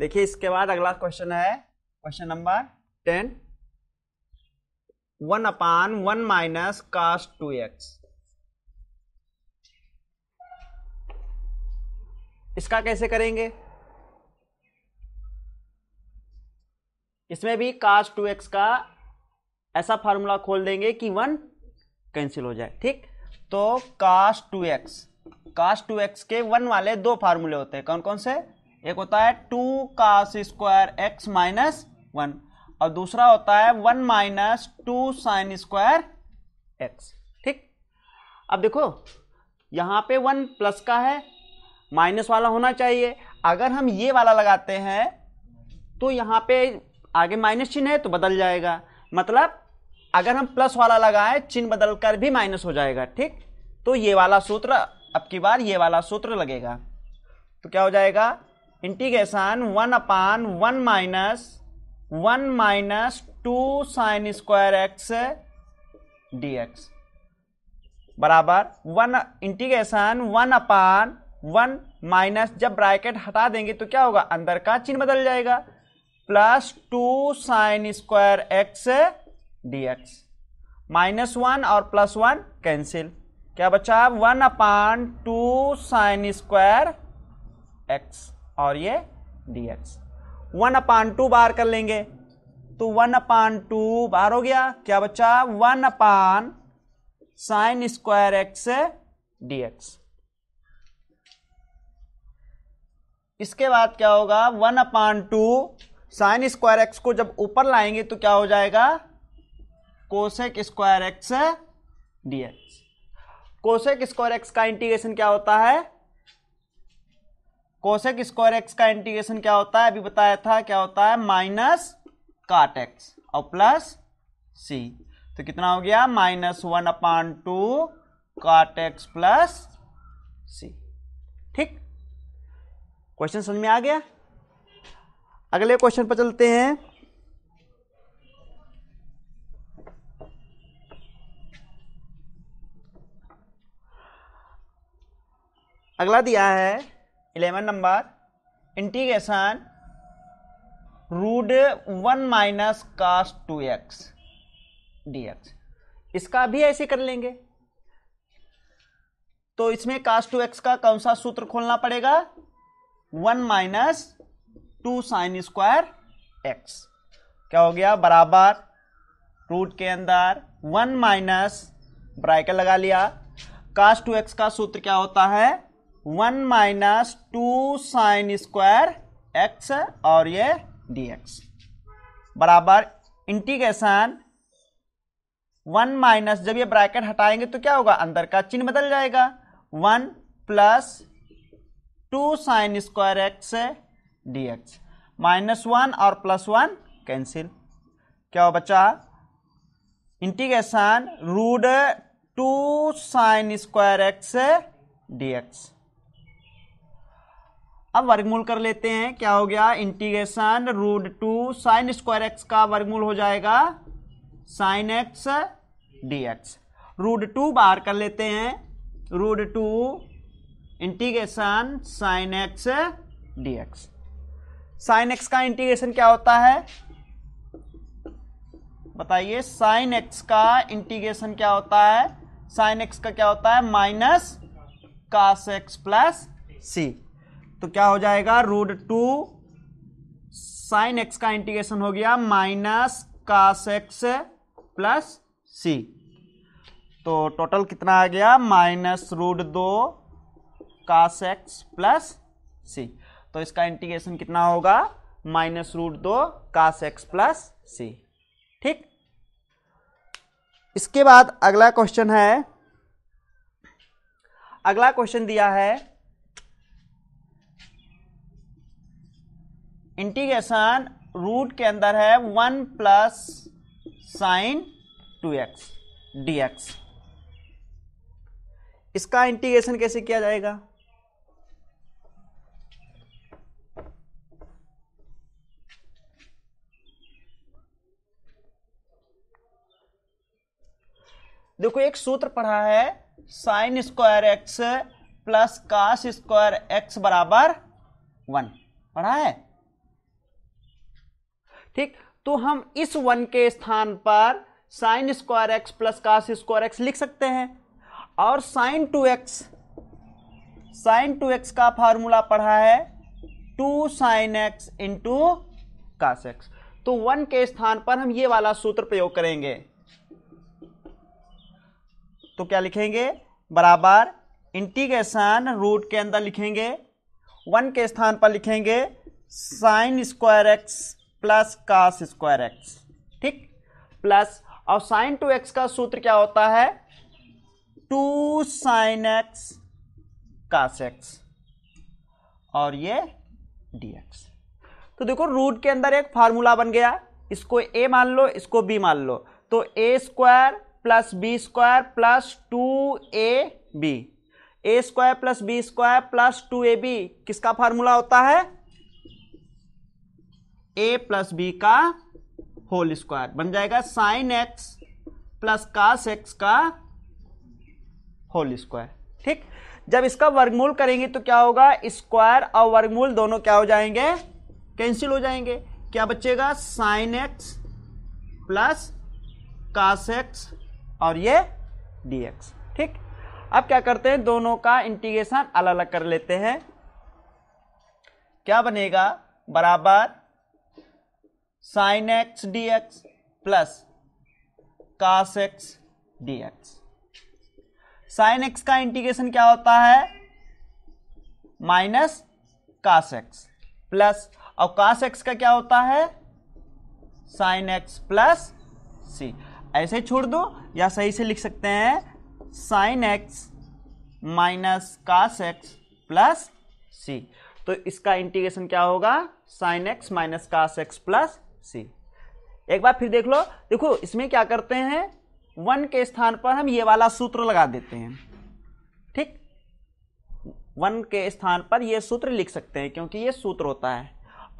देखिए इसके बाद अगला क्वेश्चन है question number ten one upon one minus cos two x इसका कैसे करेंगे इसमें भी कास्ट टू एक्स का ऐसा फार्मूला खोल देंगे कि वन कैंसिल हो जाए ठीक तो cos two x cos two x के वन वाले दो फार्मूले होते हैं कौन कौन से एक होता है two cos square x minus one और दूसरा होता है one minus two sine square x ठीक अब देखो यहाँ पे वन प्लस का है माइनस वाला होना चाहिए अगर हम ये वाला लगाते हैं तो यहाँ पे आगे माइनस चिन्ह है तो बदल जाएगा मतलब अगर हम प्लस वाला लगाए चिन्ह बदल कर भी माइनस हो जाएगा ठीक तो ये वाला सूत्र अब की बार ये वाला सूत्र लगेगा तो क्या हो जाएगा integration one upon one minus one minus two sine square x d x बराबर one integration one upon one minus जब ब्रैकेट हटा देंगे तो क्या होगा अंदर का चिन्ह बदल जाएगा plus two sine square x d x minus one और प्लस वन कैंसिल क्या बचा one upon two sine square x और ये d x one upon two बार कर लेंगे तो वन अपान टू बार हो गया क्या बच्चा one upon sine square x d x इसके बाद क्या होगा one upon two sine square x को जब ऊपर लाएंगे तो क्या हो जाएगा cosec square x d x cosec square x का इंटीग्रेशन क्या होता है कोशेक स्क्वायर एक्स का इंटीग्रेशन क्या होता है अभी बताया था क्या होता है माइनस काट एक्स और प्लस सी तो कितना हो गया minus one upon two cot x plus सी ठीक क्वेश्चन समझ में आ गया अगले क्वेश्चन पर चलते हैं अगला दिया है eleven number integration root one minus cos two x d x इसका भी ऐसे कर लेंगे तो इसमें कास्ट टू एक्स का कौन सा सूत्र खोलना पड़ेगा one minus two sine square x क्या हो गया बराबर रूट के अंदर वन माइनस ब्राइकर लगा लिया कास्ट टू एक्स का सूत्र क्या होता है one minus two sine square x और ये डीएक्स बराबर इंटीग्रेशन वन माइनस जब ये ब्रैकेट हटाएंगे तो क्या होगा अंदर का चिन्ह बदल जाएगा one plus two sine square x d x minus one और प्लस वन कैंसिल क्या हो बच्चा integration root two sine square x d x अब वर्गमूल कर लेते हैं क्या हो गया integration root two sine square x का वर्गमूल हो जाएगा sine x d x root two बाहर कर लेते हैं root two integration sine x d x sine x का इंटीग्रेशन क्या होता है बताइए साइन एक्स का इंटीग्रेशन क्या होता है साइन एक्स का क्या होता है minus cos x plus c तो क्या हो जाएगा रूट टू साइन एक्स का इंटीग्रेशन हो गया minus cos x plus c तो टोटल कितना आ गया माइनस रूट दो कास एक्स प्लस सी तो इसका इंटीग्रेशन कितना होगा माइनस रूट दो कास एक्स प्लस सी ठीक इसके बाद अगला क्वेश्चन है अगला क्वेश्चन दिया है इंटीग्रेशन रूट के अंदर है one plus sine two x d x इसका इंटीग्रेशन कैसे किया जाएगा देखो एक सूत्र पढ़ा है sine square x plus cos square x बराबर वन पढ़ा है ठीक तो हम इस वन के स्थान पर sine square x plus cos square x लिख सकते हैं और sine two x sine two x का फार्मूला पढ़ा है two sine x into cos x तो वन के स्थान पर हम ये वाला सूत्र प्रयोग करेंगे तो क्या लिखेंगे बराबर इंटीग्रेशन रूट के अंदर लिखेंगे वन के स्थान पर लिखेंगे sine square x plus cos square x ठीक प्लस और साइन टू एक्स का सूत्र क्या होता है two sine x cos x और ये डी एक्स तो देखो रूट के अंदर एक फार्मूला बन गया इसको ए मान लो इसको बी मान लो तो a square plus b square plus two a b a square plus b square plus two a b किसका फार्मूला होता है ए प्लस बी का होल स्क्वायर बन जाएगा sine x plus cos x का होल स्क्वायर ठीक जब इसका वर्गमूल करेंगे तो क्या होगा स्क्वायर और वर्गमूल दोनों क्या हो जाएंगे कैंसिल हो जाएंगे क्या बचेगा sine x plus cos x और ये डी एक्स ठीक अब क्या करते हैं दोनों का इंटीग्रेशन अलग अलग कर लेते हैं क्या बनेगा बराबर sine x d x plus cos x d x sine x का इंटीग्रेशन क्या होता है माइनस कास एक्स प्लस और कास एक्स का क्या होता है साइन एक्स प्लस सी ऐसे छोड़ दो या सही से लिख सकते हैं sine x minus cos x plus c तो इसका इंटीग्रेशन क्या होगा sine x minus cos x plus c एक बार फिर देख लो देखो इसमें क्या करते हैं वन के स्थान पर हम ये वाला सूत्र लगा देते हैं ठीक वन के स्थान पर ये सूत्र लिख सकते हैं क्योंकि ये सूत्र होता है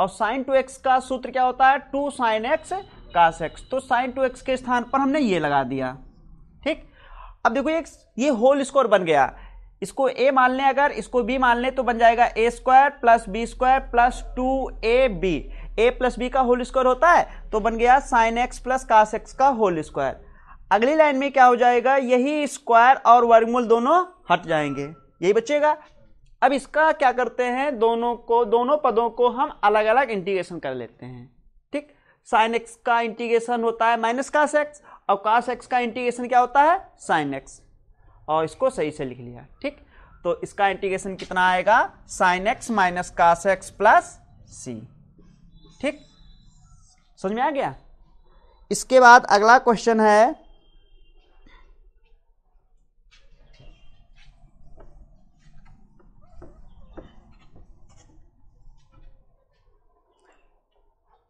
और साइन टू एक्स का सूत्र क्या होता है two sine x cos x तो साइन टू एक्स के स्थान पर हमने ये लगा दिया ठीक अब देखो एक ये होल स्कोर बन गया इसको ए मान लें अगर इसको बी मान लें तो बन जाएगा a square plus b square plus two a b a plus b का होल स्क्वायर होता है तो बन गया sine x plus cos x का होल स्क्वायर अगली लाइन में क्या हो जाएगा यही स्क्वायर और वर्गमूल दोनों हट जाएंगे यही बचेगा अब इसका क्या करते हैं दोनों को दोनों पदों को हम अलग अलग इंटीग्रेशन कर लेते हैं ठीक साइन एक्स का इंटीग्रेशन होता है माइनस कास एक्स और कास एक्स का इंटीग्रेशन क्या होता है साइन एक्स और इसको सही से लिख लिया ठीक तो इसका इंटीग्रेशन कितना आएगा sine x minus cos x plus c समझ में आ गया इसके बाद अगला क्वेश्चन है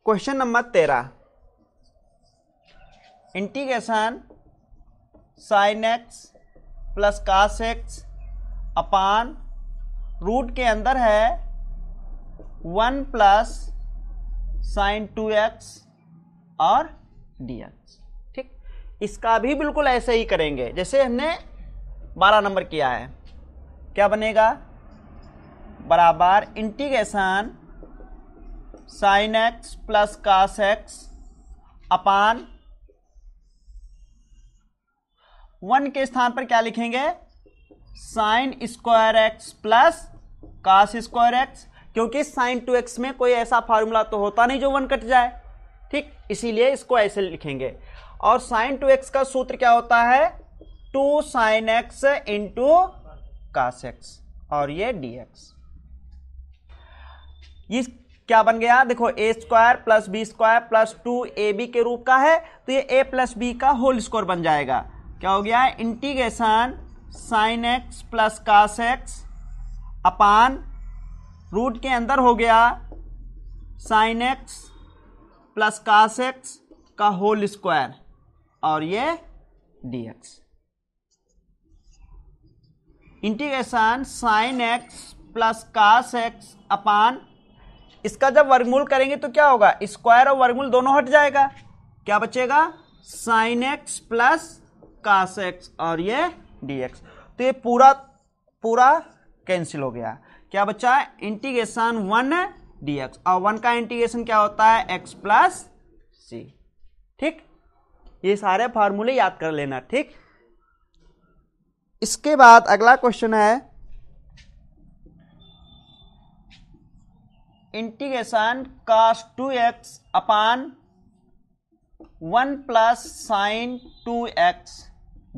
क्वेश्चन नंबर तेरह integration sine x plus cos x upon root के अंदर है one plus sine two x और डी एक्स ठीक इसका भी बिल्कुल ऐसे ही करेंगे जैसे हमने बारह नंबर किया है क्या बनेगा बराबर integration sine x plus cos x upon one के स्थान पर क्या लिखेंगे sine square x plus cos square x क्योंकि साइन टू एक्स में कोई ऐसा फार्मूला तो होता नहीं जो वन कट जाए ठीक इसीलिए इसको ऐसे लिखेंगे और साइन टू एक्स का सूत्र क्या होता है two sine x into cos x और ये डी एक्स ये क्या बन गया देखो a square plus b square plus two a b के रूप का है तो ये ए प्लस बी का होल स्कोर बन जाएगा क्या हो गया integration sine x plus cos x upon root के अंदर हो गया sine x plus cos x का होल स्क्वायर और ये d x integration sine x plus cos x upon इसका जब वर्गमूल करेंगे तो क्या होगा स्क्वायर और वर्गमूल दोनों हट जाएगा क्या बचेगा sine x plus cos x और ये डी एक्स तो ये पूरा पूरा कैंसिल हो गया क्या बच्चा इंटीग्रेशन वन डी एक्स और वन का इंटीग्रेशन क्या होता है एक्स प्लस सी ठीक ये सारे फॉर्मूले याद कर लेना ठीक इसके बाद अगला क्वेश्चन है integration cos two x upon one plus sine two x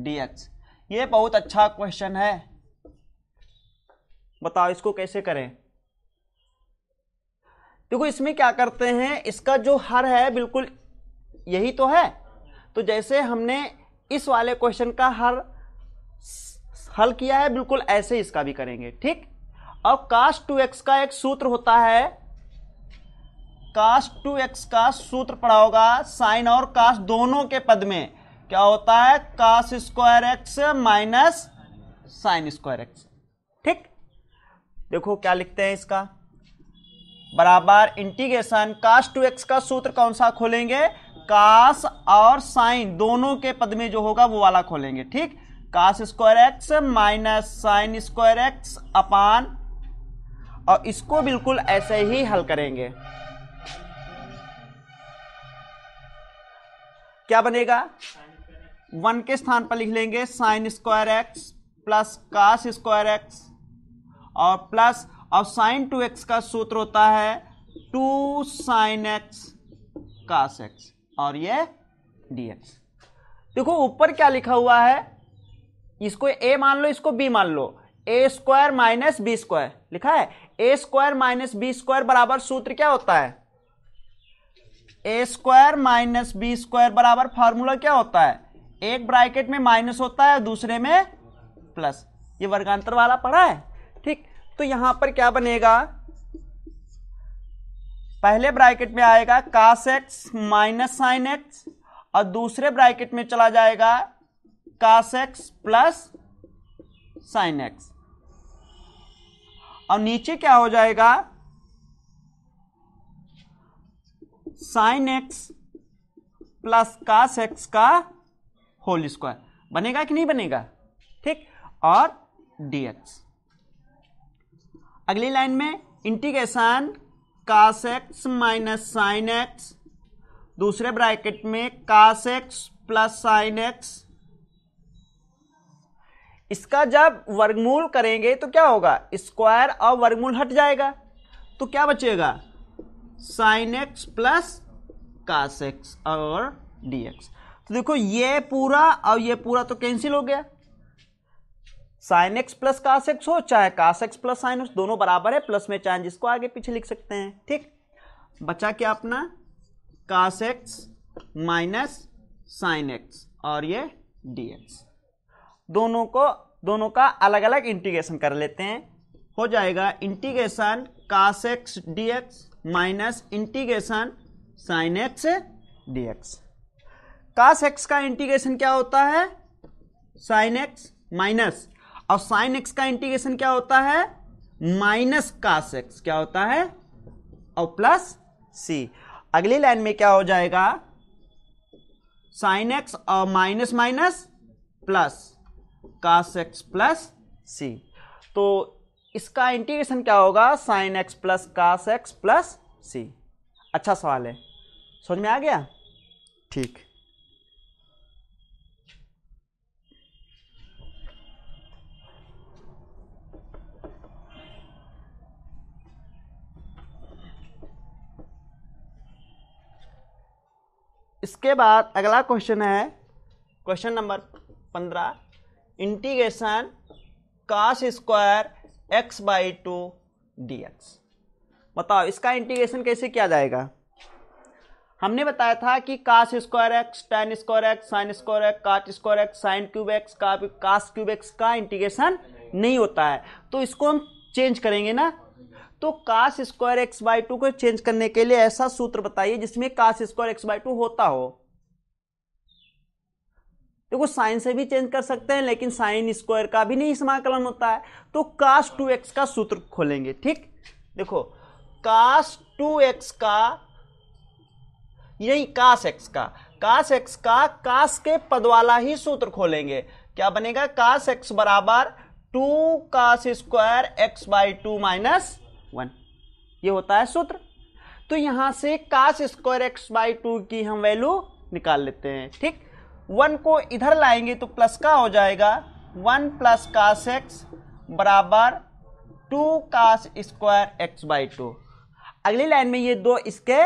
d x ये बहुत अच्छा क्वेश्चन है बताओ इसको कैसे करें देखो इसमें क्या करते हैं इसका जो हर है बिल्कुल यही तो है तो जैसे हमने इस वाले क्वेश्चन का हर हल किया है बिल्कुल ऐसे इसका भी करेंगे ठीक अब कास्ट टू एक्स का एक सूत्र होता है कास्ट टू एक्स का सूत्र पढ़ा होगा साइन और कास्ट दोनों के पद में क्या होता है cos square x minus sine square x देखो क्या लिखते हैं इसका बराबर इंटीग्रेशन कास टू एक्स का सूत्र कौन सा खोलेंगे कास और साइन दोनों के पद में जो होगा वो वाला खोलेंगे ठीक cos square x minus sine square x upon और इसको बिल्कुल ऐसे ही हल करेंगे क्या बनेगा वन के स्थान पर लिख लेंगे sine square x plus cos square x और प्लस अब साइन टू एक्स का सूत्र होता है two sine x cos x और ये डीएक्स देखो ऊपर क्या लिखा हुआ है इसको ए मान लो इसको बी मान लो a square minus b square लिखा है a square minus b square बराबर सूत्र क्या होता है a square minus b square बराबर फार्मूला क्या होता है एक ब्रैकेट में माइनस होता है दूसरे में प्लस ये वर्गांतर वाला पढ़ा है ठीक तो यहां पर क्या बनेगा पहले ब्रैकेट में आएगा cos x minus sine x और दूसरे ब्रैकेट में चला जाएगा cos x plus sine x और नीचे क्या हो जाएगा sine x plus cos x का होल स्क्वायर बनेगा कि नहीं बनेगा ठीक और डीएक्स अगली लाइन में integration cos x minus sine x दूसरे ब्रैकेट में cos x plus sine x इसका जब वर्गमूल करेंगे तो क्या होगा स्क्वायर और वर्गमूल हट जाएगा तो क्या बचेगा sine x plus cos x और डी एक्स तो देखो ये पूरा और ये पूरा तो कैंसिल हो गया sine x plus cos x हो चाहे cos x plus sine x दोनों बराबर है प्लस में चाहे जिसको आगे पीछे लिख सकते हैं ठीक बचा क्या अपना cos x minus sine x और ये डी एक्स दोनों को दोनों का अलग अलग इंटीग्रेशन कर लेते हैं हो जाएगा integration cos x d x minus integration sine x d x cos x का इंटीग्रेशन क्या होता है साइन एक्स माइनस और साइन एक्स का इंटीग्रेशन क्या होता है माइनस कास एक्स क्या होता है और प्लस सी अगली लाइन में क्या हो जाएगा साइन एक्स और minus minus plus cos x plus c तो इसका इंटीग्रेशन क्या होगा sine x plus cos x plus c अच्छा सवाल है समझ में आ गया ठीक इसके बाद अगला क्वेश्चन है क्वेश्चन नंबर पंद्रह integration cos square x by two d x बताओ इसका इंटीग्रेशन कैसे किया जाएगा हमने बताया था कि cos square x tan square x sine square x cot square x sine cube x का क्यूब एक्स का इंटीग्रेशन नहीं होता है तो इसको हम चेंज करेंगे ना तो cos square x by two को चेंज करने के लिए ऐसा सूत्र बताइए जिसमें cos square x by two होता हो देखो साइन से भी चेंज कर सकते हैं लेकिन साइन स्क्वायर का भी नहीं समाकलन होता है तो कास टू एक्स का सूत्र खोलेंगे ठीक देखो कास टू एक्स का यही काश एक्स का काश एक्स का काश के पद वाला ही सूत्र खोलेंगे क्या बनेगा काश एक्स बराबर two cos square x by two minus one ये होता है सूत्र तो यहां से काश स्क्वायर एक्स बाई टू की हम वैल्यू निकाल लेते हैं ठीक वन को इधर लाएंगे तो प्लस का हो जाएगा वन प्लस काश एक्स बराबर two cos square x by two अगली लाइन में ये दो इसके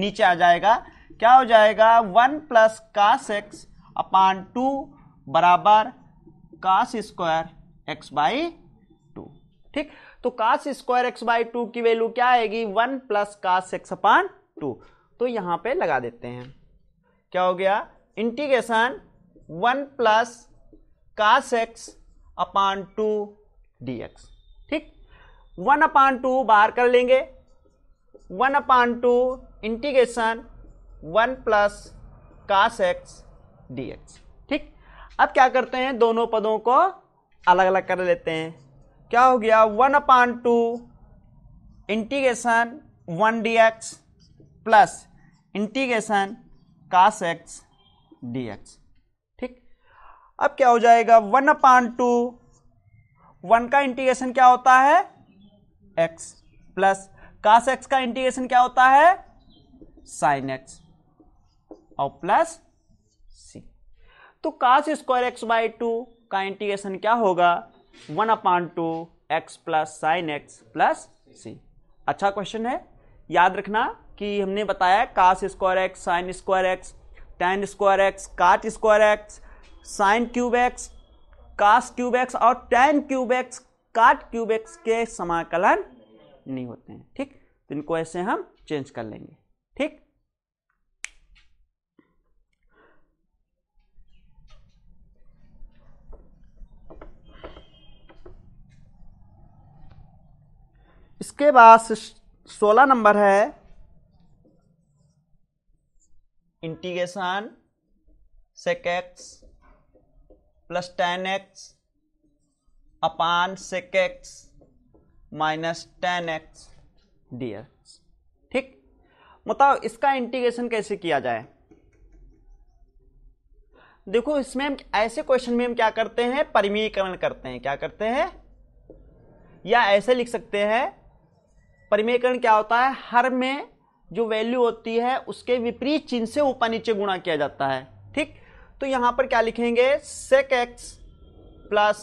नीचे आ जाएगा क्या हो जाएगा one plus cos x upon two बराबर cos square x by two ठीक तो cos square x by two की वैल्यू क्या आएगी one plus cos x upon two तो यहाँ पे लगा देते हैं क्या हो गया integration one plus cos x upon two d x ठीक वन अपान टू बाहर कर लेंगे one upon two integration one plus cos x d x ठीक अब क्या करते हैं दोनों पदों को अलग अलग कर लेते हैं क्या हो गया one upon two integration one d x plus integration cos x d x ठीक अब क्या हो जाएगा वन अपान टू वन का इंटीग्रेशन क्या होता है एक्स प्लस कास एक्स का इंटीग्रेशन क्या होता है साइन एक्स और प्लस सी तो cos square x by two का इंटीग्रेशन क्या होगा one upon two x plus sine x plus c अच्छा क्वेश्चन है याद रखना कि हमने बताया cos square x sine square x tan square x cot square x sine cube x cos cube x और tan cube x cot cube x के समाकलन नहीं होते हैं ठीक तो इनको ऐसे हम चेंज कर लेंगे ठीक इसके बाद सोलह नंबर है integration sec x plus tan x upon sec x minus tan x d x ठीक बताओ इसका इंटीग्रेशन कैसे किया जाए देखो इसमें हम ऐसे क्वेश्चन में हम क्या करते हैं परिमीकरण करते हैं क्या करते हैं या ऐसे लिख सकते हैं परिमेयकरण क्या होता है हर में जो वैल्यू होती है उसके विपरीत चिन्ह से ऊपर नीचे गुणा किया जाता है ठीक तो यहां पर क्या लिखेंगे sec x plus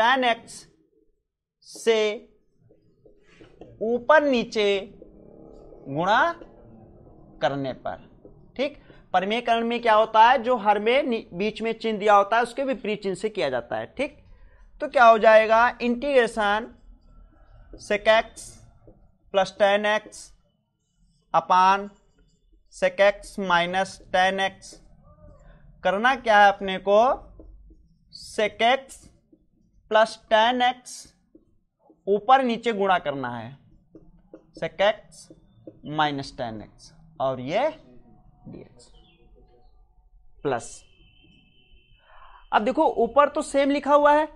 tan x से ऊपर नीचे गुणा करने पर ठीक परमेयकरण में क्या होता है जो हर में बीच में चिन्ह दिया होता है उसके विपरीत चिन्ह से किया जाता है ठीक तो क्या हो जाएगा integration x plus tan x upon sec x minus tan x करना क्या है अपने को sec x plus tan x ऊपर नीचे गुणा करना है sec x minus tan x और ये डी एक्स प्लस अब देखो ऊपर तो सेम लिखा हुआ है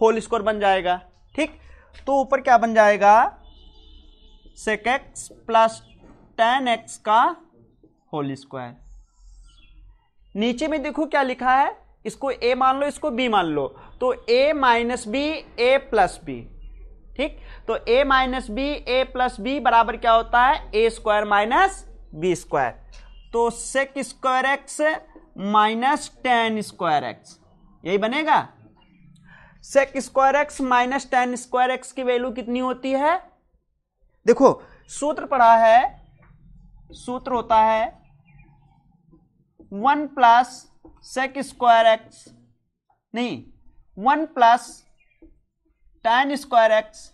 होल स्क्वायर बन जाएगा ठीक तो ऊपर क्या बन जाएगा sec x plus tan x का होल स्क्वायर नीचे में देखो क्या लिखा है इसको ए मान लो इसको बी मान लो तो a minus b a plus b ठीक तो a minus b a plus b बराबर क्या होता है a square minus b square तो sec square x minus tan square x यही बनेगा sec square x minus tan square x की वैल्यू कितनी होती है देखो सूत्र पढ़ा है सूत्र होता है one plus sec square x नहीं one plus tan square x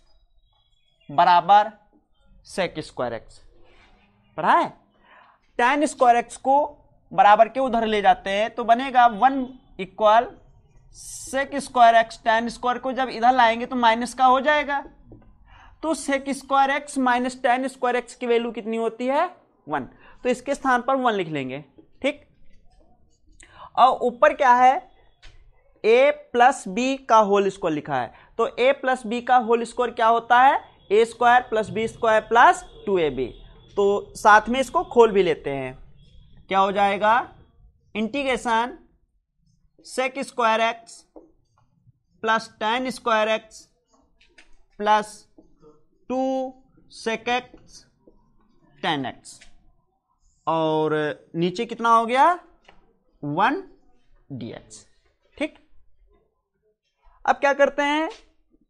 बराबर सेक स्क्वायर एक्स पढ़ा है टेन स्क्वायर एक्स को बराबर के उधर ले जाते हैं तो बनेगा one equal sec square x tan square को जब इधर लाएंगे तो माइनस का हो जाएगा तो sec square x minus tan square x की वैल्यू कितनी होती है वन तो इसके स्थान पर वन लिख लेंगे ठीक और ऊपर क्या है ए प्लस बी का होल स्क्वायर लिखा है तो ए प्लस बी का होल स्क्वायर क्या होता है a square plus b square plus two a b तो साथ में इसको खोल भी लेते हैं क्या हो जाएगा integration sec square x plus tan square x plus two sec x tan x और नीचे कितना हो गया वन डी एक्स ठीक अब क्या करते हैं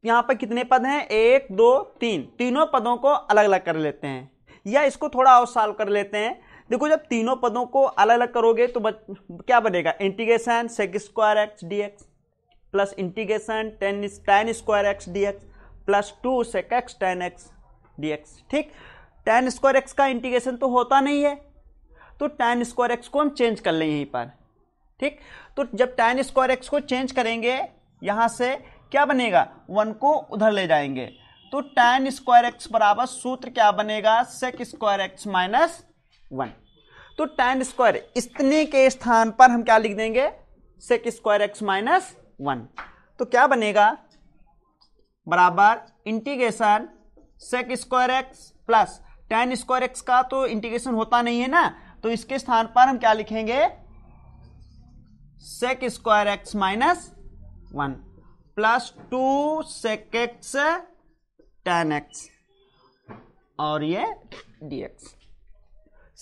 यहां पर कितने पद हैं एक दो तीन तीनों पदों को अलग अलग कर लेते हैं या इसको थोड़ा और सॉल्व कर लेते हैं देखो जब तीनों पदों को अलग अलग करोगे तो बच, क्या बनेगा integration sec square x d x plus integration tan tan square x d x plus two sec x tan x d x ठीक टेन स्क्वायर एक्स का इंटीग्रेशन तो होता नहीं है तो टेन स्क्वायर एक्स को हम चेंज कर लें यहीं पर ठीक तो जब टेन स्क्वायर एक्स को चेंज करेंगे यहाँ से क्या बनेगा वन को उधर ले जाएंगे तो टेन स्क्वायर एक्स बराबर सूत्र क्या बनेगा sec square x minus one तो टेन स्क्वायर इतने के स्थान पर हम क्या लिख देंगे sec square x minus one तो क्या बनेगा बराबर integration sec square x plus tan square x का तो इंटीग्रेशन होता नहीं है ना तो इसके स्थान पर हम क्या लिखेंगे sec square x minus one plus two sec x tan x और ये d x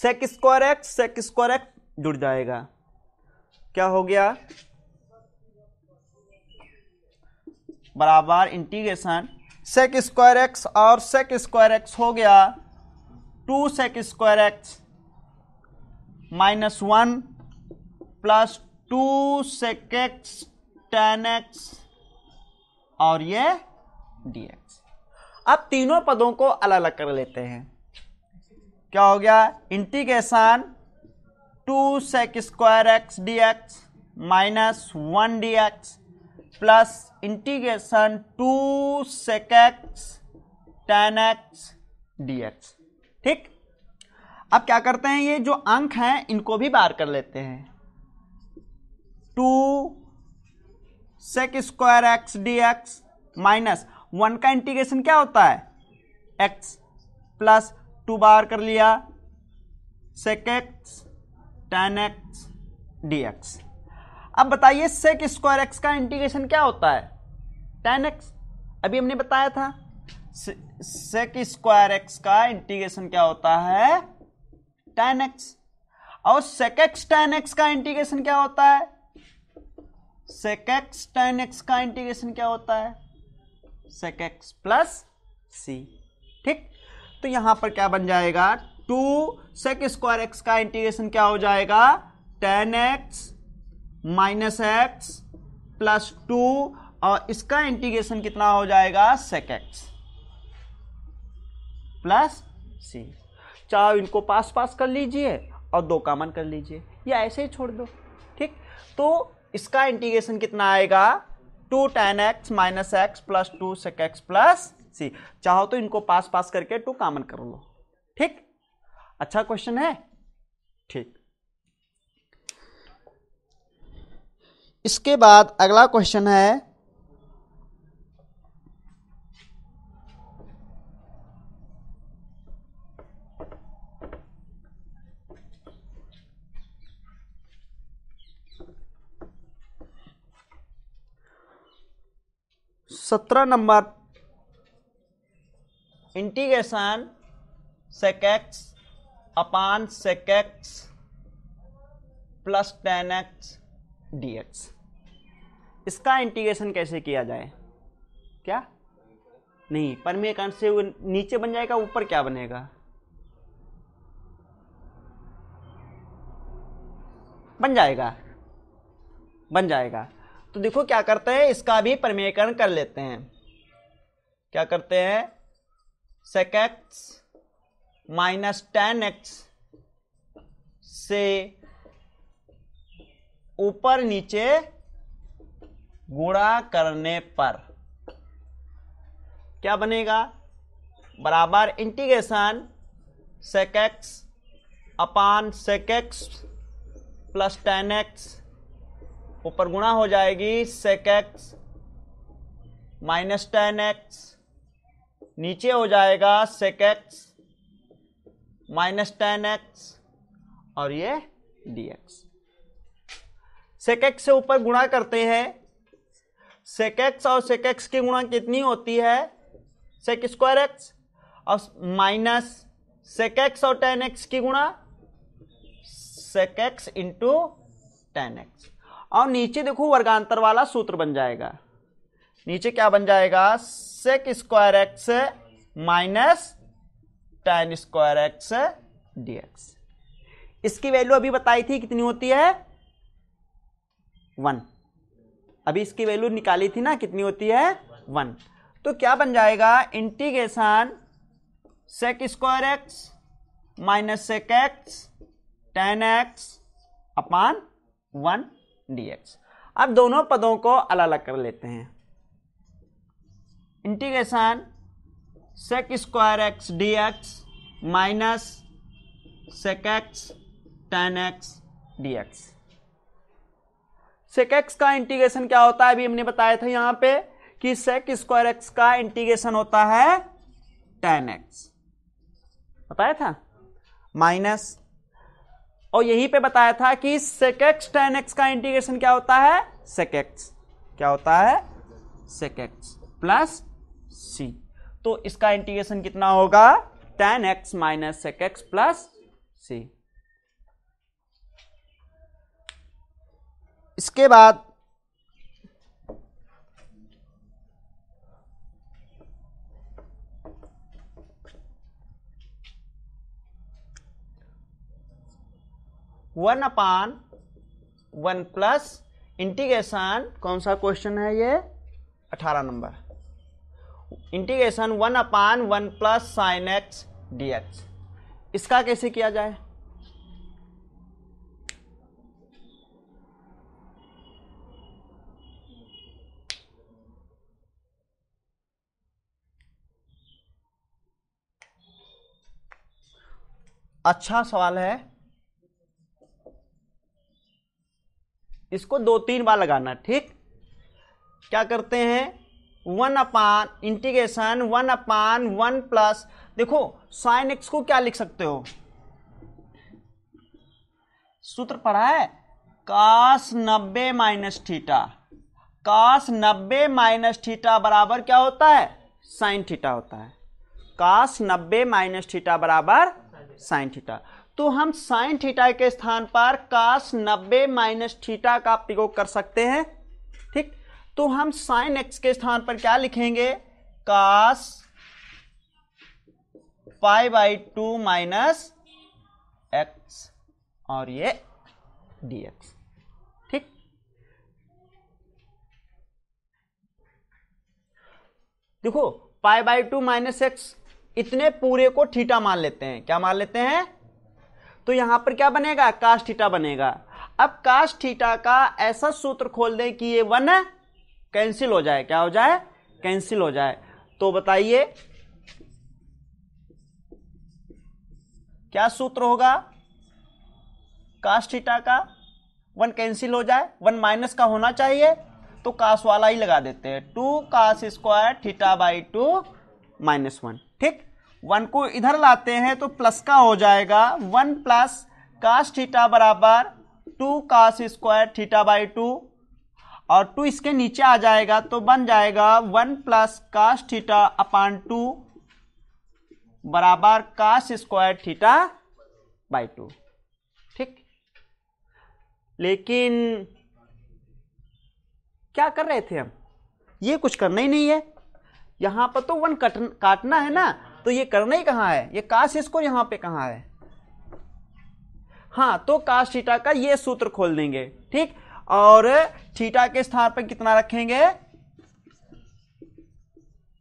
sec square x sec square x जुड़ जाएगा क्या हो गया बराबर इंटीग्रेशन सेक स्क्वायर एक्स और सेक स्क्वायर एक्स हो गया two sec square x minus one plus two sec x tan x और ये डी एक्स अब तीनों पदों को अलग अलग कर लेते हैं क्या हो गया integration two sec square x d x minus one d x plus integration two sec x tan x d x ठीक अब क्या करते हैं ये जो अंक हैं इनको भी बार कर लेते हैं two sec square x d x minus one का इंटीग्रेशन क्या होता है एक्स प्लस टू बार कर लिया sec x tan x d x अब बताइए सेक स्क्वायर एक्स का इंटीग्रेशन क्या होता है टेन एक्स अभी हमने बताया था सेक स्क्वायर एक्स का इंटीग्रेशन क्या होता है टेन एक्स और सेक एक्स टेन एक्स का इंटीग्रेशन क्या होता है सेक एक्स टेन एक्स का इंटीग्रेशन क्या होता है सेक एक्स प्लस सी ठीक तो यहां पर क्या बन जाएगा टू सेक स्क्वायर एक्स का इंटीग्रेशन क्या हो जाएगा tan x minus x plus two और इसका इंटीग्रेशन कितना हो जाएगा सेक एक्स प्लस सी चाहे इनको पास पास कर लीजिए और दो कामन कर लीजिए या ऐसे ही छोड़ दो ठीक तो इसका इंटीग्रेशन कितना आएगा two tan x minus x plus two sec x plus C चाहो तो इनको पास पास करके टू कामन कर लो ठीक अच्छा क्वेश्चन है ठीक इसके बाद अगला क्वेश्चन है सत्रह नंबर integration sec x upon sec x plus tan x d x इसका इंटीग्रेशन कैसे किया जाए क्या नहीं परमीय कांड से नीचे बन जाएगा ऊपर क्या बनेगा बन जाएगा बन जाएगा तो देखो क्या करते हैं इसका भी परमेयकरण कर लेते हैं क्या करते हैं sec x minus tan x से ऊपर नीचे गुणा करने पर क्या बनेगा बराबर integration sec x upon sec x plus tan x ऊपर गुणा हो जाएगी sec x minus tan x नीचे हो जाएगा sec x minus tan x और ये डी एक्स सेक एक्स से ऊपर गुणा करते हैं सेकेक्स और सेकेक्स की गुणा कितनी होती है सेक स्क्वायर एक्स और माइनस सेकेक्स और टेन एक्स की गुणा सेकेक्स इंटू टेन एक्स और नीचे देखो वर्गांतर वाला सूत्र बन जाएगा नीचे क्या बन जाएगा sec square x minus tan square x d इसकी वैल्यू अभी बताई थी कितनी होती है वन अभी इसकी वैल्यू निकाली थी ना कितनी होती है वन तो क्या बन जाएगा integration sec square x minus sec x tan x upon one d x अब दोनों पदों को अलग अलग कर लेते हैं integration sec square x d x minus sec x tan x d x sec x का इंटीग्रेशन क्या होता है अभी हमने बताया था यहां पे कि सेक स्क्वायर एक्स का इंटीग्रेशन होता है टेन एक्स बताया था माइनस और यहीं पे बताया था कि सेक एक्स टेन एक्स का इंटीग्रेशन क्या होता है सेक एक्स क्या होता है सेक एक्स प्लस सी तो इसका इंटीग्रेशन कितना होगा tan x minus sec x plus C इसके बाद one upon one plus integration कौन सा क्वेश्चन है ये अठारह नंबर integration one upon one plus sine x d x इसका कैसे किया जाए अच्छा सवाल है इसको दो तीन बार लगाना ठीक क्या करते हैं one upon integration one upon one plus देखो साइन एक्स को क्या लिख सकते हो सूत्र पढ़ा है काश नब्बे माइनस थीटा कास नब्बे माइनस थीटा बराबर क्या होता है साइन थीटा होता है कास नब्बे माइनस थीटा बराबर साइन थीटा तो हम साइन थीटा के स्थान पर कास 90 माइनस थीटा का प्रयोग कर सकते हैं ठीक तो हम साइन एक्स के स्थान पर क्या लिखेंगे cos five by two minus x और ये डीएक्स ठीक देखो pi by two minus x इतने पूरे को थीटा मान लेते हैं क्या मान लेते हैं तो यहां पर क्या बनेगा काश थीटा बनेगा अब काश थीटा का ऐसा सूत्र खोल दें कि ये वन कैंसिल हो जाए क्या हो जाए कैंसिल हो जाए तो बताइए क्या सूत्र होगा काश थीटा का वन कैंसिल हो जाए वन माइनस का होना चाहिए तो काश वाला ही लगा देते हैं two cos square theta by two minus one ठीक वन को इधर लाते हैं तो प्लस का हो जाएगा वन प्लस कास थीटा बराबर two cos square theta by two और टू इसके नीचे आ जाएगा तो बन जाएगा one plus cos theta upon two बराबर cos square theta by two ठीक लेकिन क्या कर रहे थे हम ये कुछ करना ही नहीं है यहां पर तो वन काटना है ना तो ये करना ही कहां है ये काश इसको यहां पे कहा है हाँ तो कास्ट थीटा का ये सूत्र खोल देंगे ठीक और थीटा के स्थान पर कितना रखेंगे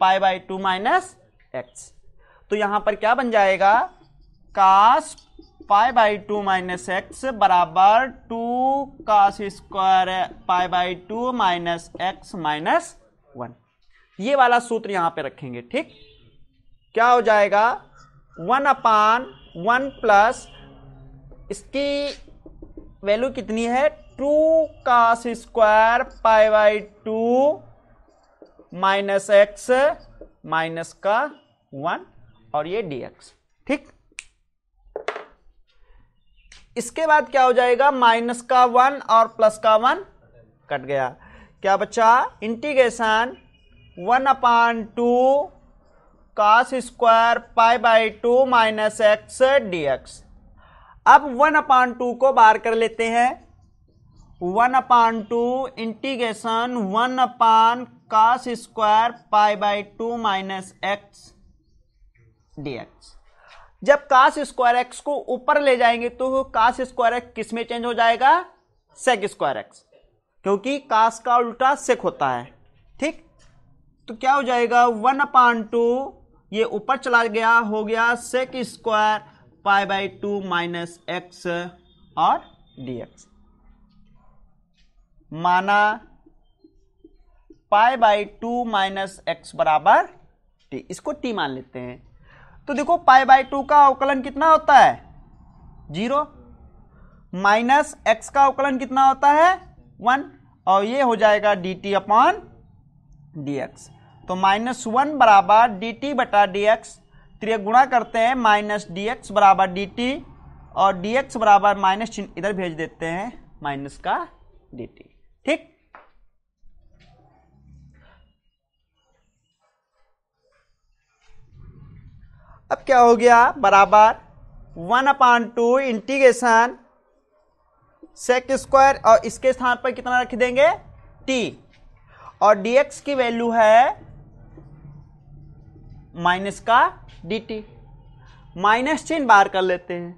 pi by two minus x तो यहां पर क्या बन जाएगा cos pi by two minus x बराबर two cos square pi by two minus x minus one ये वाला सूत्र यहां पे रखेंगे ठीक क्या हो जाएगा वन अपान वन प्लस इसकी वैल्यू कितनी है two cos square pi by two minus x minus का वन और ये डीएक्स ठीक इसके बाद क्या हो जाएगा माइनस का वन और प्लस का वन कट गया क्या बच्चा integration one upon two cos square pi by two minus x d x अब वन अपान टू को बाहर कर लेते हैं one upon two integration one upon cos square pi by two minus x d x जब cos square x को ऊपर ले जाएंगे तो कास स्क्वायर एक्स किस में चेंज हो जाएगा सेक स्क्वायर एक्स क्योंकि कास का उल्टा सेक होता है ठीक तो क्या हो जाएगा वन अपान टू ये ऊपर चला गया हो गया sec square pi by two minus x और एक्स माना pi by two minus x बराबर टी इसको टी मान लेते हैं तो देखो पाई बाई टू का अवकलन कितना होता है जीरो माइनस एक्स का अवकलन कितना होता है वन और ये हो जाएगा d t upon d x तो माइनस वन बराबर डी टी बटा डी एक्स त्रिगुणा करते हैं माइनस डी एक्स बराबर डी टी और डी एक्स बराबर माइनस चिन्ह इधर भेज देते हैं माइनस का डी टी ठीक अब क्या हो गया बराबर one upon two integration sec square और इसके स्थान पर कितना रख देंगे टी और dx की वैल्यू है माइनस का dt माइनस चिन्ह बार कर लेते हैं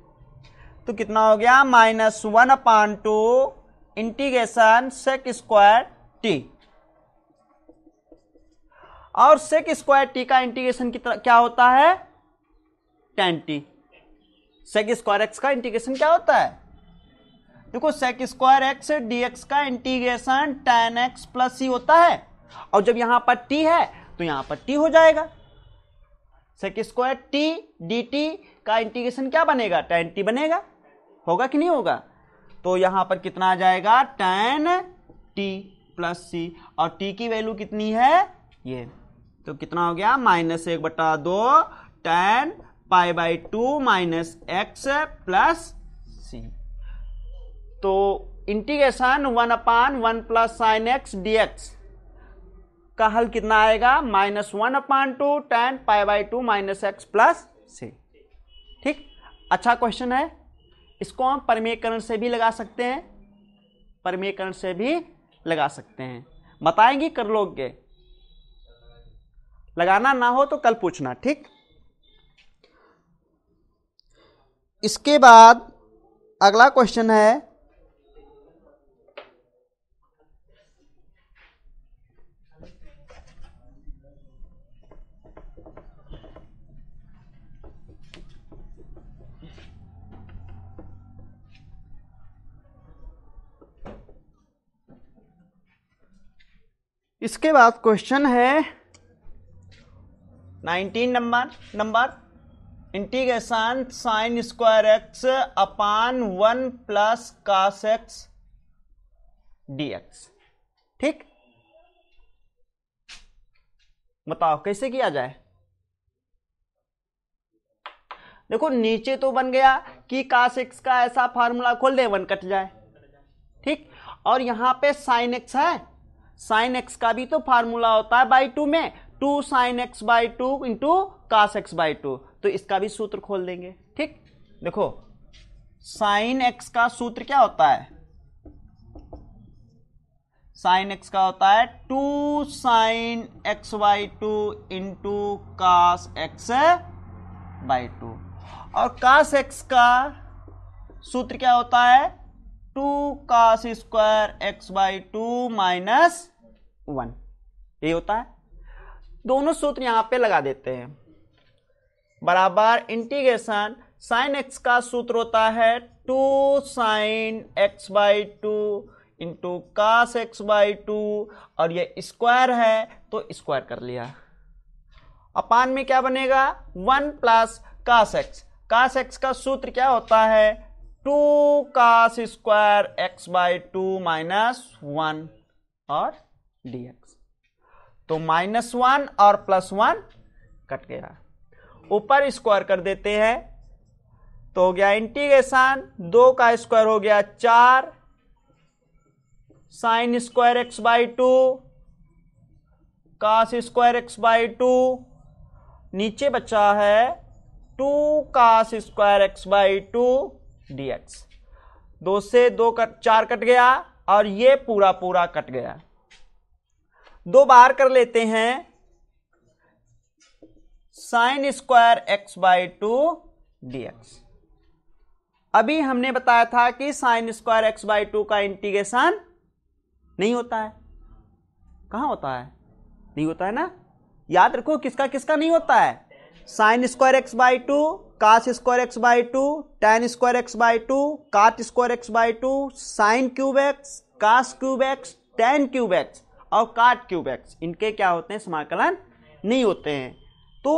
तो कितना हो गया minus one upon two integration sec square t और सेक स्क्वायर टी का इंटीग्रेशन कितना क्या होता है tan t sec square x का इंटीग्रेशन क्या होता है देखो sec square x d x का integration tan x plus C होता है और जब यहां पर टी है तो यहां पर टी हो जाएगा sec square t d t का इंटीग्रेशन क्या बनेगा टेन टी बनेगा होगा कि नहीं होगा तो यहां पर कितना आ जाएगा टेन टी प्लस सी और टी की वैल्यू कितनी है ये तो कितना हो गया माइनस एक बटा दो tan pi by two minus x plus तो integration one upon one plus sine x d x का हल कितना आएगा minus one upon two tan pi by two minus x plus सी ठीक अच्छा क्वेश्चन है इसको हम परमेयकरण से भी लगा सकते हैं परमेयकरण से भी लगा सकते हैं बताएंगे कर लोगे लगाना ना हो तो कल पूछना ठीक इसके बाद अगला क्वेश्चन है इसके बाद क्वेश्चन है 19 नंबर नंबर integration sine square x upon one plus cos x d x ठीक बताओ कैसे किया जाए देखो नीचे तो बन गया कि कास एक्स का ऐसा फार्मूला खोल दे वन कट जाए ठीक और यहां पे साइन एक्स है साइन एक्स का भी तो फार्मूला होता है बाई टू में two sine x by two into cos x by two तो इसका भी सूत्र खोल देंगे ठीक देखो साइन एक्स का सूत्र क्या होता है साइन एक्स का होता है two sine x by two into cos x by two और कास एक्स का सूत्र क्या होता है two cos square x by two minus one ये होता है दोनों सूत्र यहां पे लगा देते हैं बराबर इंटीग्रेशन साइन एक्स का सूत्र होता है two sine x by two into cos x by two और ये स्क्वायर है तो स्क्वायर कर लिया अपान में क्या बनेगा one plus cos x cos x का सूत्र क्या होता है two cos square x by two minus one और डीएक्स तो माइनस वन और प्लस वन कट गया ऊपर स्क्वायर कर देते हैं तो हो गया इंटीग्रेशन दो का स्क्वायर हो गया चार sine square x by two cos square x by two नीचे बचा है two cos square x by two d x दो से दो कट चार कट गया और ये पूरा पूरा कट गया दो बार कर लेते हैं sine square x by two d x अभी हमने बताया था कि sine square x by two का इंटीग्रेशन नहीं होता है कहां होता है नहीं होता है ना याद रखो किसका किसका नहीं होता है sine square x by two cos square x by two tan square x by two cot square x by two sine cube x cos cube x tan cube x और काट क्यूब एक्स इनके क्या होते हैं समाकलन नहीं होते हैं तो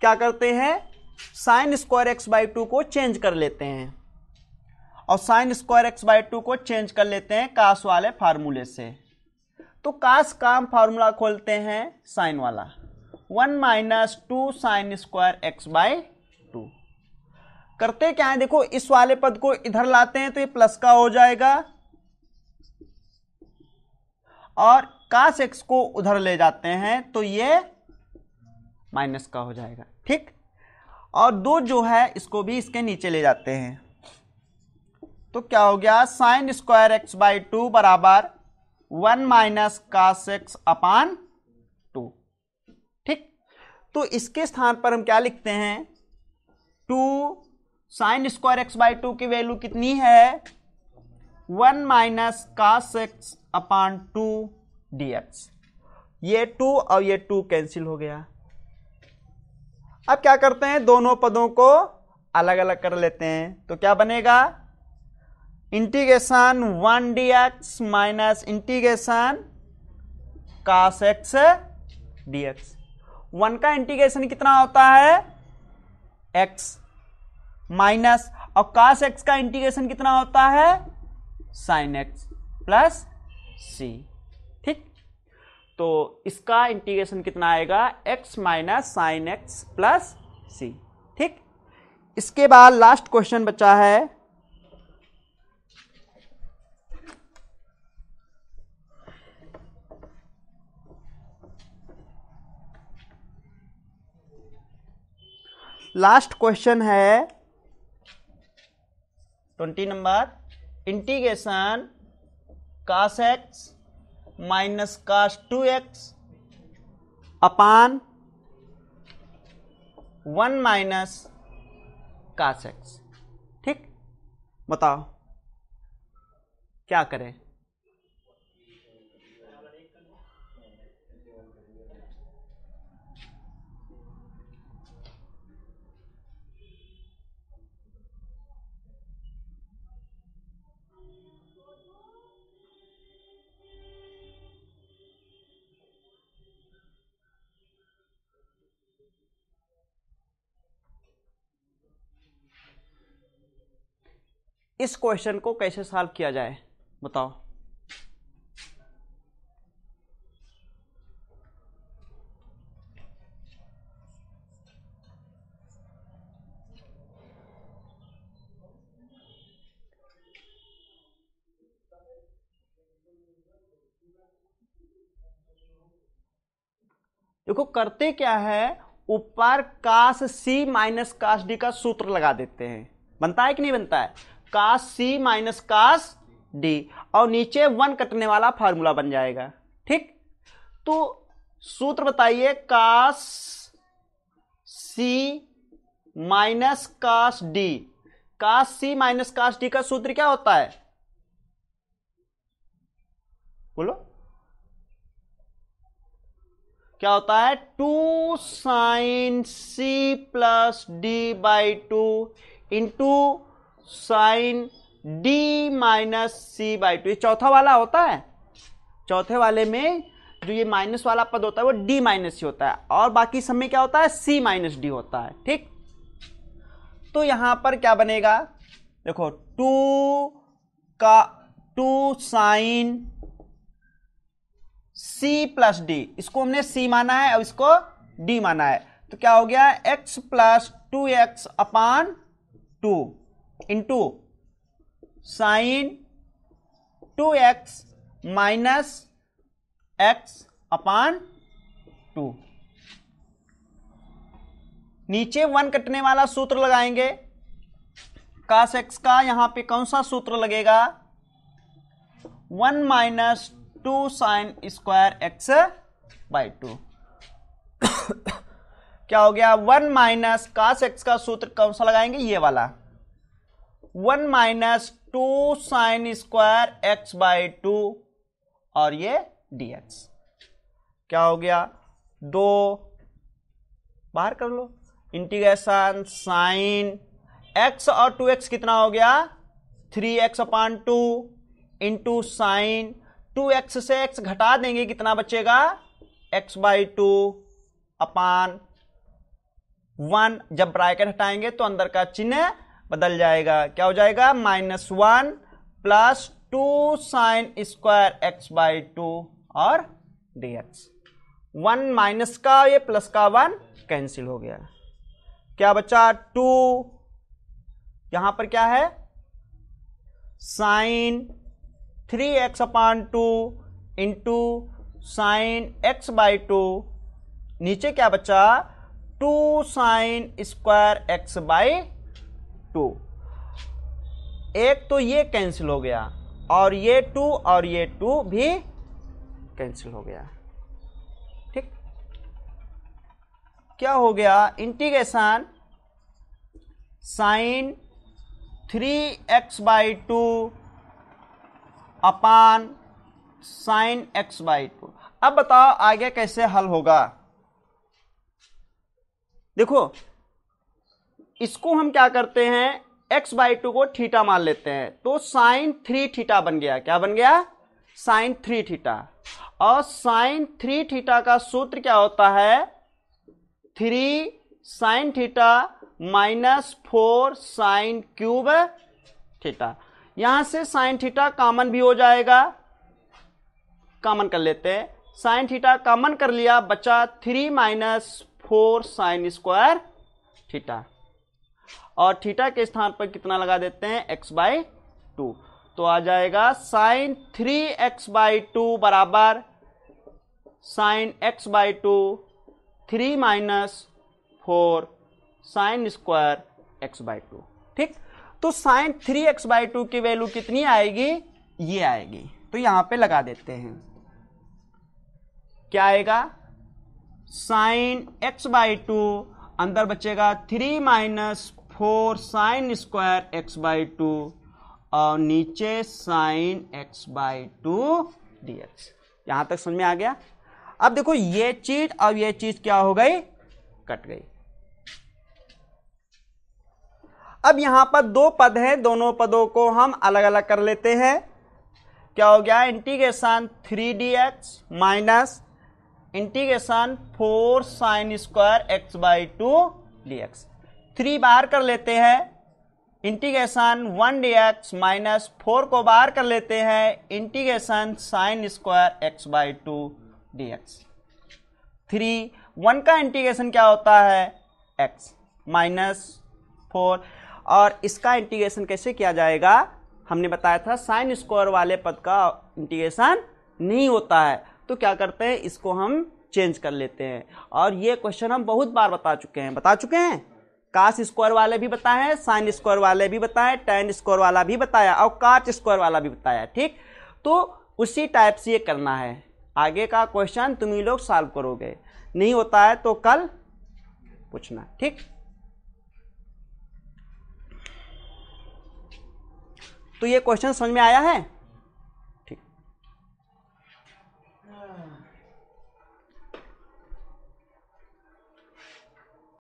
क्या करते हैं sine square x by two को चेंज कर लेते हैं और sine square x by two को चेंज कर लेते हैं कास वाले फार्मूले से तो कास का फार्मूला खोलते हैं साइन वाला one minus two sine square x by two करते क्या है देखो इस वाले पद को इधर लाते हैं तो ये प्लस का हो जाएगा और काश एक्स को उधर ले जाते हैं तो ये माइनस का हो जाएगा ठीक और दो जो है इसको भी इसके नीचे ले जाते हैं तो क्या हो गया sine square x by two बराबर one minus cos x upon two ठीक तो इसके स्थान पर हम क्या लिखते हैं two sine square x by two की वैल्यू कितनी है one minus cos x upon two d x ये टू और ये टू कैंसिल हो गया अब क्या करते हैं दोनों पदों को अलग अलग कर लेते हैं तो क्या बनेगा integration one d x minus integration cos x d x one का इंटीग्रेशन कितना होता है एक्स माइनस और कास एक्स का इंटीग्रेशन कितना होता है साइन एक्स प्लस सी ठीक तो इसका इंटीग्रेशन कितना आएगा x minus sine x plus सी ठीक इसके बाद लास्ट क्वेश्चन बचा है लास्ट क्वेश्चन है ट्वेंटी नंबर integration cos x minus cos two x upon one minus cos x ठीक बताओ क्या करें इस क्वेश्चन को कैसे सॉल्व किया जाए बताओ देखो करते क्या है ऊपर काश सी माइनस काश डी का सूत्र लगा देते हैं बनता है कि नहीं बनता है कास सी माइनस कास डी और नीचे वन कटने वाला फार्मूला बन जाएगा ठीक तो सूत्र बताइए cos c minus cos d cos c minus cos d का सूत्र क्या होता है बोलो क्या होता है two sine c plus d by two into sine d minus c by two ये चौथा वाला होता है चौथे वाले में जो ये माइनस वाला पद होता है वो डी माइनस सी होता है और बाकी सब में क्या होता है सी माइनस डी होता है ठीक तो यहां पर क्या बनेगा देखो टू का two sine c plus d इसको हमने सी माना है और इसको डी माना है तो क्या हो गया x plus two x upon two into sine two x minus x upon two नीचे वन कटने वाला सूत्र लगाएंगे कास एक्स का यहां पे कौन सा सूत्र लगेगा one minus two sine square x by two क्या हो गया वन माइनस कास एक्स का सूत्र कौन सा लगाएंगे ये वाला one minus two sine square x by two और ये dx क्या हो गया दो बाहर कर लो इंटीग्रेशन साइन x और 2x कितना हो गया 3x x upon two into sine two से x घटा देंगे कितना बचेगा x by two upon one जब ब्राइकेट हटाएंगे तो अंदर का चिन्ह बदल जाएगा क्या हो जाएगा minus one plus two sine square x by two और डी एक्स वन माइनस का ये प्लस का वन कैंसिल हो गया क्या बचा टू यहां पर क्या है sine three x upon two into sine x by two नीचे क्या बचा two sine square x by two एक तो ये कैंसिल हो गया और ये टू और ये टू भी कैंसिल हो गया ठीक क्या हो गया integration sine three x by two upon sine x by two अब बताओ आगे कैसे हल होगा देखो इसको हम क्या करते हैं एक्स बाई टू को थीटा मान लेते हैं तो साइन थ्री थीटा बन गया क्या बन गया साइन थ्री थीटा और साइन थ्री थीटा का सूत्र क्या होता है three sine theta minus four sine cube theta यहां से साइन थीटा कॉमन भी हो जाएगा कॉमन कर लेते हैं साइन थीटा कॉमन कर लिया बचा three minus four sine square theta और थीटा के स्थान पर कितना लगा देते हैं एक्स बाई टू तो आ जाएगा sine three x by two बराबर sine x by two three minus four sine square x by two ठीक तो sine three x by two की वैल्यू कितनी आएगी ये आएगी तो यहां पे लगा देते हैं क्या आएगा साइन एक्स बाई टू अंदर बचेगा three minus four sine square x by two और नीचे sine x by two d x यहां तक समझ में आ गया अब देखो ये चीज और ये चीज क्या हो गई कट गई अब यहां पर दो पद हैं दोनों पदों को हम अलग अलग कर लेते हैं क्या हो गया integration three d x minus integration four sine square x by two d x three बाहर कर लेते हैं integration one d x minus four को बाहर कर लेते हैं integration sine square x by two d x three one का इंटीग्रेशन क्या होता है एक्स माइनस फोर और इसका इंटीग्रेशन कैसे किया जाएगा हमने बताया था साइन स्क्वायर वाले पद का इंटीग्रेशन नहीं होता है तो क्या करते हैं इसको हम चेंज कर लेते हैं और ये क्वेश्चन हम बहुत बार बता चुके हैं बता चुके हैं कास स्क्वायर वाले भी बताए साइन स्क्वायर वाले भी बताए टेन स्क्वायर वाला भी बताया और काच स्क्वायर वाला भी बताया ठीक तो उसी टाइप से ये करना है आगे का क्वेश्चन तुम ही लोग सॉल्व करोगे नहीं होता है तो कल पूछना ठीक तो ये क्वेश्चन समझ में आया है